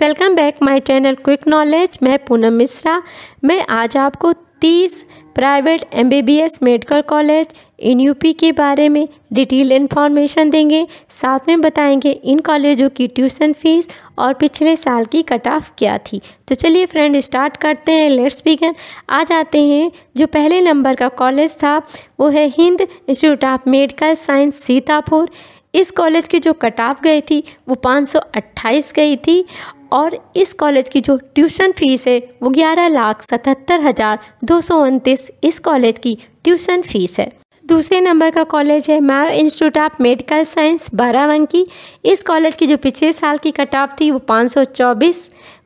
welcome back my channel Quick Knowledge मैं पूनम मिश्रा मैं आज आपको 30 private MBBS medical college in UP के बारे में डिटेल इन्फॉर्मेशन देंगे साथ में बताएंगे इन कॉलेजों की ट्यूशन फीस और पिछले साल की कट ऑफ क्या थी तो चलिए फ्रेंड स्टार्ट करते हैं लेट्स बिगन आ जाते हैं जो पहले नंबर का कॉलेज था वो है Hind Institute of medical Science Sitapur इस कॉलेज की जो कट ऑफ गई थी वो 528 गई थी और इस कॉलेज की जो ट्यूशन फ़ीस है वो ग्यारह लाख सतहत्तर हज़ार दो सौ उनतीस इस कॉलेज की ट्यूशन फ़ीस है दूसरे नंबर का कॉलेज है Mayo Institute of medical Science Barabanki इस कॉलेज की जो पिछले साल की कट ऑफ थी वो 524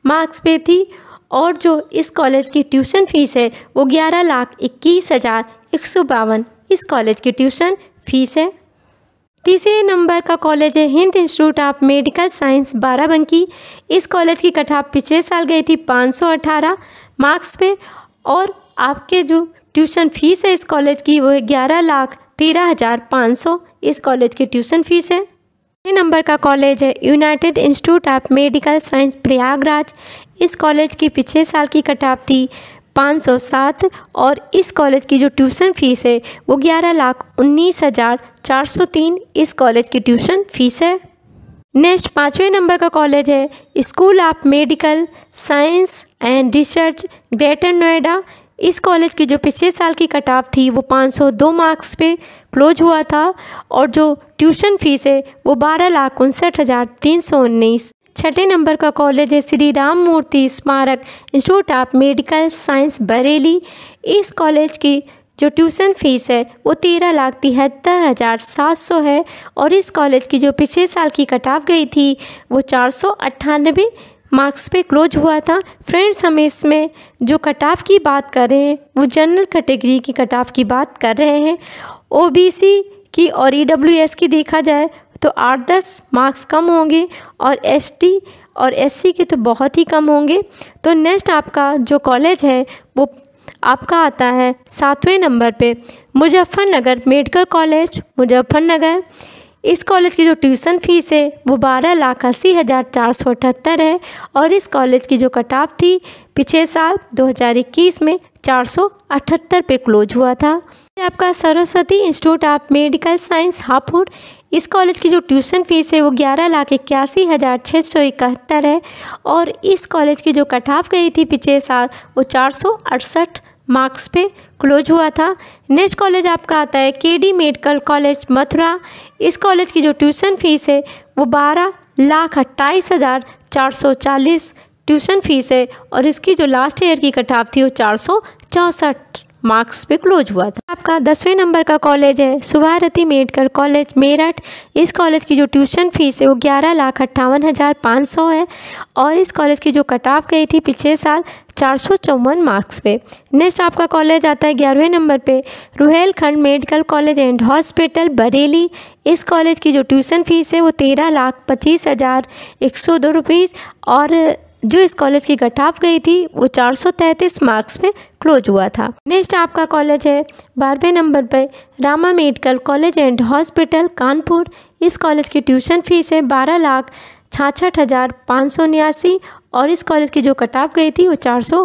मार्क्स पे थी और जो इस कॉलेज की ट्यूशन फ़ीस है वो ग्यारह लाख इक्कीस हज़ार एक सौ बावन इस कॉलेज की ट्यूशन फ़ीस है तीसरे नंबर का कॉलेज है Hind Institute of medical Science Barabanki इस कॉलेज की कटा पिछले साल गई थी 518 मार्क्स पे और आपके जो ट्यूशन फीस है इस कॉलेज की वो है ग्यारह लाख तेरह हज़ार पाँच सौ इस कॉलेज की ट्यूशन फीस है नंबर का कॉलेज है United Institute of medical Science Prayagraj इस कॉलेज की पिछले साल की कटाप थी पाँच सौ सात और इस कॉलेज की जो ट्यूशन फ़ीस है वो ग्यारह लाख उन्नीस हज़ार चार सौ तीन इस कॉलेज की ट्यूशन फ़ीस है नेक्स्ट पाँचवें नंबर का कॉलेज है School of medical science and Research Greater Noida इस कॉलेज की जो पिछले साल की कट ऑफ थी वो 502 मार्क्स पे क्लोज हुआ था और जो ट्यूशन फीस है वो बारह लाख उनसठ हज़ार तीन सौ उन्नीस छठे नंबर का कॉलेज है Shri Ram Murti Smarak Institute of medical Science Bareilly इस कॉलेज की जो ट्यूशन फीस है वो तेरह लाख तिहत्तर हज़ार सात सौ है और इस कॉलेज की जो पिछले साल की कट ऑफ गई थी वो चार सौ अट्ठानबे मार्क्स पे क्लोज हुआ था फ्रेंड्स हम इसमें जो कट ऑफ की बात कर रहे हैं वो जनरल कैटेगरी की कट ऑफ की बात कर रहे हैं ओबीसी की और ईडब्ल्यूएस की देखा जाए तो आठ दस मार्क्स कम होंगे और एस और एस के तो बहुत ही कम होंगे तो नेक्स्ट आपका जो कॉलेज है वो आपका आता है सातवें नंबर पे मुजफ्फरनगर मेडिकल कॉलेज मुजफ्फरनगर इस कॉलेज की जो ट्यूशन फीस है वो बारह लाख अस्सी हज़ार चार सौ अठहत्तर है और इस कॉलेज की जो कट ऑफ थी पिछले साल 2021 में चार सौ अठहत्तर पे क्लोज हुआ था आपका Saraswati Institute of medical Science Hapur इस कॉलेज की जो ट्यूशन फीस है वो ग्यारह लाख इक्यासी हज़ार छः सौ इकहत्तर है और इस कॉलेज की जो कट ऑफ गई थी पिछले साल वो चार सौ अड़सठ मार्क्स पे क्लोज हुआ था नेक्स्ट कॉलेज आपका आता है केडी मेडिकल कॉलेज मथुरा इस कॉलेज की जो ट्यूशन फीस है वो बारह लाख अट्ठाईस हज़ार चार सौ चालीस ट्यूशन फीस है और इसकी जो लास्ट ईयर की कट ऑफ थी वो चार सौ चौंसठ मार्क्स पे क्लोज हुआ था आपका दसवें नंबर का कॉलेज है सुभारती मेडकर कॉलेज मेरठ इस कॉलेज की जो ट्यूशन फीस है वो ग्यारह लाख अट्ठावन हज़ार पाँच सौ है और इस कॉलेज की जो कट ऑफ गई थी पिछले साल चार सौ चौवन मार्क्स पे नेक्स्ट आपका कॉलेज आता है ग्यारहवें नंबर पे Rohilkhand medical college and hospital Bareilly इस कॉलेज की जो ट्यूशन फीस है वो तेरह लाख पच्चीस हज़ार एक सौ दो रुपीज़ और जो इस कॉलेज की कट गई थी वो चार मार्क्स में क्लोज हुआ था नेक्स्ट आपका कॉलेज है बारहवें नंबर पर Rama medical college and hospital Kanpur इस कॉलेज की ट्यूशन फीस है बारह लाख छाछठ हज़ार पाँच सौ उन्यासी और इस कॉलेज की जो कट ऑफ गई थी वो चार सौ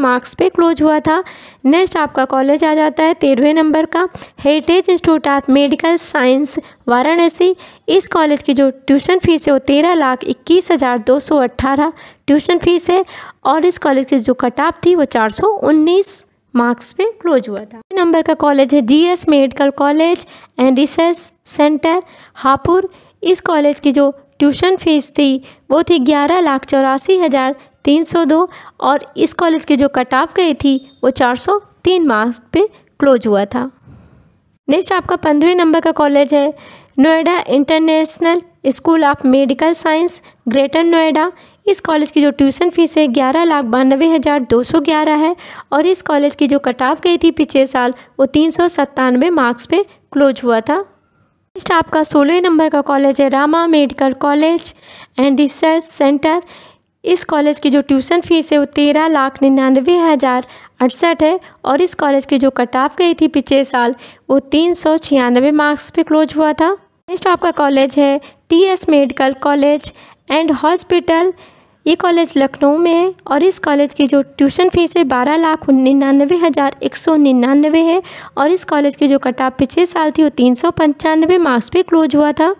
मार्क्स पे क्लोज हुआ था नेक्स्ट आपका कॉलेज आ जाता है तेरहवें नंबर का heritage institute of medical science Varanasi इस कॉलेज की जो ट्यूशन फीस है वो तेरह लाख इक्कीस हज़ार दो सौ अट्ठारह ट्यूशन फीस है और इस कॉलेज की जो कट ऑफ थी वो चार सौ उन्नीस मार्क्स पे क्लोज हुआ था नंबर का कॉलेज है G medical college and research centre Hapur इस कॉलेज की जो ट्यूशन फीस थी वो थी ग्यारह लाख चौरासी हज़ार तीन सौ दो और इस कॉलेज की जो कट ऑफ गई थी वो चार सौ तीन मार्क्स पे क्लोज हुआ था नेक्स्ट आपका पंद्रह नंबर का कॉलेज है Noida international school of medical science greater Noida इस कॉलेज की जो ट्यूशन फीस है ग्यारह लाख बानवे हज़ार दो सौ ग्यारह है और इस कॉलेज की जो कट ऑफ गई थी पिछले साल वो तीन सौ सत्तानवे मार्क्स पे क्लोज हुआ था नेक्स्ट आपका सोलह नंबर का कॉलेज है Rama medical college and research centre इस कॉलेज की जो ट्यूशन फीस है वो तेरह लाख निन्यानवे हज़ार अड़सठ है और इस कॉलेज की जो कट ऑफ गई थी पिछले साल वो तीन सौ छियानवे मार्क्स पे क्लोज हुआ था नेक्स्ट आपका कॉलेज है T S medical college and hospital ये कॉलेज लखनऊ में है और इस कॉलेज की जो ट्यूशन फीस है बारह लाख निन्यानवे हज़ार एक सौ निन्यानवे है और इस कॉलेज की जो कटाप पिछले साल थी वो तीन सौ पंचानवे मार्क्स पे क्लोज हुआ था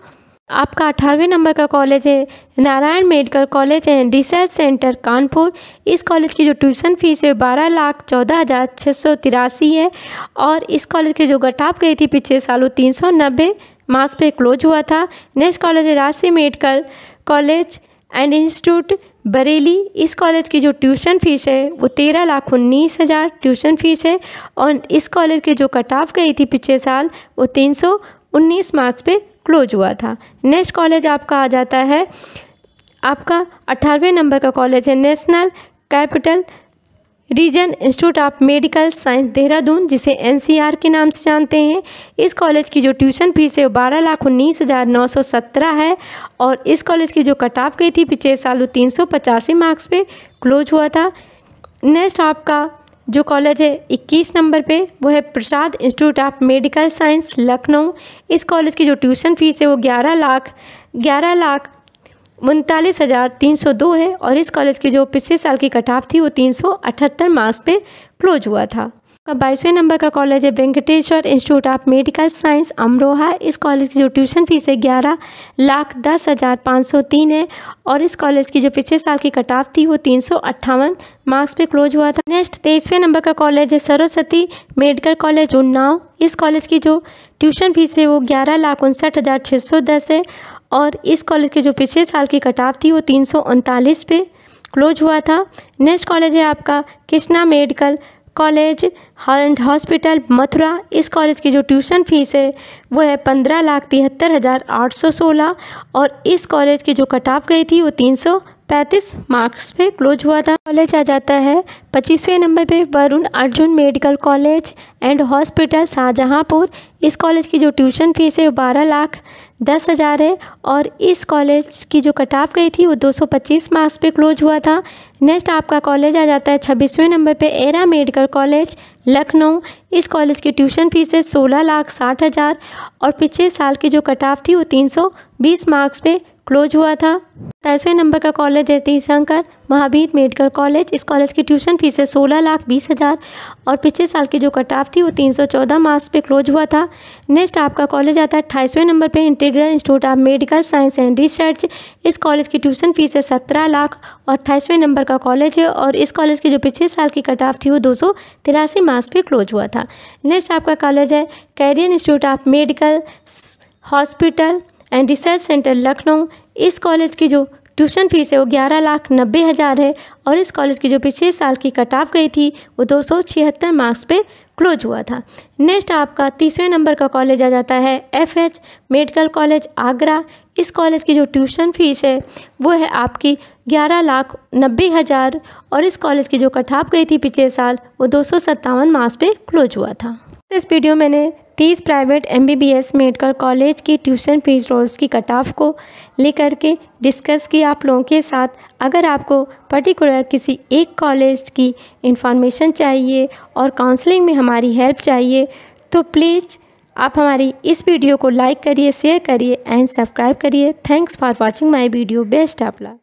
आपका अठारहवें नंबर का कॉलेज है Narayan medical college and research centre Kanpur इस कॉलेज की जो ट्यूशन फीस है बारह लाख चौदह हज़ार छः सौ तिरासी है और इस कॉलेज की जो कटाप गई थी पिछले साल वो तीन सौ नब्बे मार्क्स पे क्लोज हुआ था नेक्स्ट कॉलेज है Rashi medical college and institute Bareilly इस कॉलेज की जो ट्यूशन फीस है वो तेरह लाख उन्नीस हज़ार ट्यूशन फीस है और इस कॉलेज के जो कट ऑफ गई थी पिछले साल वो तीन सौ उन्नीस मार्क्स पे क्लोज हुआ था नेक्स्ट कॉलेज आपका आ जाता है आपका अठारहवें नंबर का कॉलेज है national capital region institute of medical science Dehradun जिसे एनसीआर के नाम से जानते हैं इस कॉलेज की जो ट्यूशन फीस है वो बारह लाख उन्नीस हज़ार नौ सौ सत्रह है और इस कॉलेज की जो कट ऑफ गई थी पिछले साल वो तीन सौ पचासी मार्क्स पे क्लोज हुआ था नेक्स्ट आपका जो कॉलेज है इक्कीस नंबर पे वो है Prasad institute of medical science Lucknow इस कॉलेज की जो ट्यूशन फीस है वो ग्यारह लाख ग्यारह लाख उनतालीस हज़ार तीन सौ दो है और इस कॉलेज की जो पिछले साल की कटाफ थी वो तीन सौ अठहत्तर मार्क्स पे क्लोज हुआ था का बाईसवें नंबर का कॉलेज है Venkateshwara institute of medical science Amroha इस कॉलेज की जो ट्यूशन फीस है ग्यारह लाख दस हज़ार पाँच सौ तीन है और इस कॉलेज की जो पिछले साल की कटाव थी वो तीन सौ अट्ठावन मार्क्स पे क्लोज हुआ था नेक्स्ट तेईसवें नंबर का कॉलेज है सरस्वती मेडिकल कॉलेज उन्नाव इस कॉलेज की जो ट्यूशन फीस है वो ग्यारह लाख उनसठ हज़ार छः सौ दस है और इस कॉलेज के जो पिछले साल की कटाव थी वो तीन पे क्लोज हुआ था नेक्स्ट कॉलेज है आपका Krishna medical college and hospital Mathura इस कॉलेज की जो ट्यूशन फीस है वो है पंद्रह लाख तिहत्तर हज़ार आठ सौ सोलह और इस कॉलेज की जो कटाव गई थी वो तीन सौ पैंतीस मार्क्स पे क्लोज हुआ था कॉलेज आ जाता है पच्चीसवें नंबर पे Varun Arjun medical college and hospital Shahjahanpur इस कॉलेज की जो ट्यूशन फीस है वो बारह लाख दस हज़ार है और इस कॉलेज की जो कट ऑफ गई थी वो 225 मार्क्स पे क्लोज हुआ था नेक्स्ट आपका कॉलेज आ जाता है छब्बीसवें नंबर पे एरा मेडिकल कॉलेज लखनऊ इस कॉलेज की ट्यूशन फीस है सोलह लाख साठ हज़ार और पिछले साल की जो कट ऑफ थी वो 320 मार्क्स पे क्लोज हुआ था दसवें नंबर का कॉलेज है तीर्थंकर महावीर मेडिकल कॉलेज इस कॉलेज की ट्यूशन फीस है सोलह लाख बीस हज़ार और पिछले साल की जो कट ऑफ थी वो तीन सौ चौदह मार्क्स पे क्लोज हुआ था नेक्स्ट आपका कॉलेज आता है अट्ठाईसवें नंबर पे integral institute of medical science and research इस कॉलेज की ट्यूशन फीस है सत्रह लाख और अट्ठाईसवें नंबर का कॉलेज है और इस कॉलेज की जो पिछले साल की कट ऑफ थी वो दो सौ तिरासी मार्क्स पे क्लोज हुआ था नेक्स्ट आपका कॉलेज है career institute of medical hospital and research centre Lucknow इस कॉलेज की जो ट्यूशन फीस है वो ग्यारह लाख नब्बे हज़ार है और इस कॉलेज की जो पिछले साल की कट ऑफ गई थी वो दो सौ छिहत्तर मार्क्स पे क्लोज हुआ था नेक्स्ट आपका तीसरे नंबर का कॉलेज आ जाता है F H medical college Agra इस कॉलेज की जो ट्यूशन फीस है वो है आपकी ग्यारह लाख नब्बे हज़ार और इस कॉलेज की जो कट ऑफ गई थी पिछले साल वो दो सौ सत्तावन मार्क्स पे क्लोज हुआ था इस वीडियो मैंने तीस प्राइवेट एमबीबीएस मेडिकल कॉलेज की ट्यूशन फीस रोल्स की कट ऑफ को लेकर के डिस्कस की आप लोगों के साथ अगर आपको पर्टिकुलर किसी एक कॉलेज की इंफॉर्मेशन चाहिए और काउंसलिंग में हमारी हेल्प चाहिए तो प्लीज़ आप हमारी इस वीडियो को लाइक करिए शेयर करिए एंड सब्सक्राइब करिए thanks for watching my video best आप